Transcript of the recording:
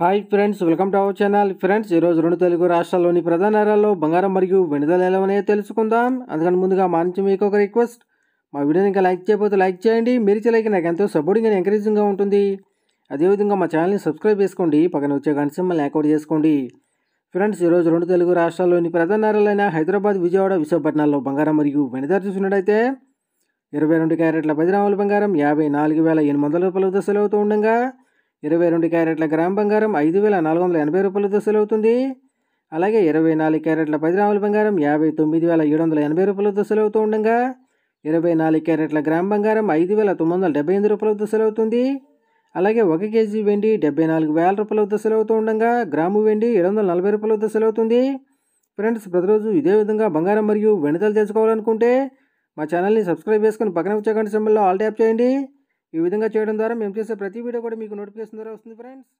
hi friends welcome to our channel friends ఈరోజు రెండు తెలుగు రాష్ట్రాల్లోని ప్రధాన నగరాల్లో బంగారం మరియు వెనుదల ఎలా తెలుసుకుందాం అందుకని ముందుగా మా నుంచి మీకు ఒక రిక్వెస్ట్ మా వీడియోని ఇంకా లైక్ చేయబోతే లైక్ చేయండి మీరు చేయలేక నాకు ఎంతో సపోర్టింగ్ అని ఎంకరేజింగ్గా ఉంటుంది అదేవిధంగా మా ఛానల్ని సబ్స్క్రైబ్ చేసుకోండి పక్కన వచ్చే గంట సింబల్ యాక్అవుట్ చేసుకోండి ఫ్రెండ్స్ ఈరోజు రెండు తెలుగు రాష్ట్రాల్లోని ప్రధాన నగరాలైన హైదరాబాద్ విజయవాడ విశాఖపట్నాల్లో బంగారం మరియు వెనుదల చూసినట్టయితే ఇరవై రెండు క్యారెట్ల పదినాముల బంగారం యాభై నాలుగు వేల ఎనిమిది వందల రూపాయలతో అవుతూ ఉండగా ఇరవై రెండు క్యారెట్ల గ్రామ్ బంగారం ఐదు వేల నాలుగు వందల ఎనభై దశలు అవుతుంది అలాగే ఇరవై నాలుగు క్యారెట్ల పదినాముల బంగారం యాభై తొమ్మిది వేల ఏడు వందల ఎనభై రూపాయలతో అవుతూ ఉండగా ఇరవై నాలుగు క్యారెట్ల గ్రామ్ బంగారం ఐదు వేల తొమ్మిది వందల డెబ్బై ఎనిమిది దశలు సెలవుతుంది అలాగే ఒక కేజీ వెండి డెబ్బై నాలుగు వేల రూపాయల సెలవుతూ ఉండగా గ్రాము వెండి ఏడు వందల నలభై దశలు అవుతుంది ఫ్రెండ్స్ ప్రతిరోజు ఇదే విధంగా బంగారం మరియు వెనుదలు తెలుసుకోవాలనుకుంటే మా ఛానల్ని సబ్స్క్రైబ్ చేసుకుని పక్కన వచ్చే గంట సింబల్లో ఆల్ ట్యాప్ చేయండి ఈ విధంగా చేయడం ద్వారా మేము చేసే ప్రతి వీడియో కూడా మీకు నోటిఫికేషన్ ద్వారా వస్తుంది ఫ్రెండ్స్